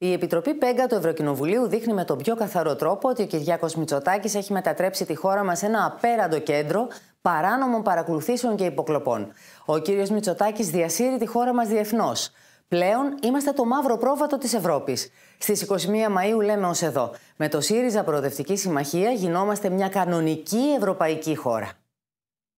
Η Επιτροπή Πέγκα του Ευρωκοινοβουλίου δείχνει με τον πιο καθαρό τρόπο ότι ο Κυριάκος Μητσοτάκης έχει μετατρέψει τη χώρα μας σε ένα απέραντο κέντρο παράνομων παρακολουθήσεων και υποκλοπών. Ο κύριος Μητσοτάκης διασύρει τη χώρα μας διεθνώς. Πλέον είμαστε το μαύρο πρόβατο της Ευρώπης. Στις 21 Μαου λέμε ως εδώ. Με το ΣΥΡΙΖΑ Προοδευτική Συμμαχία γινόμαστε μια κανονική ευρωπαϊκή χώρα.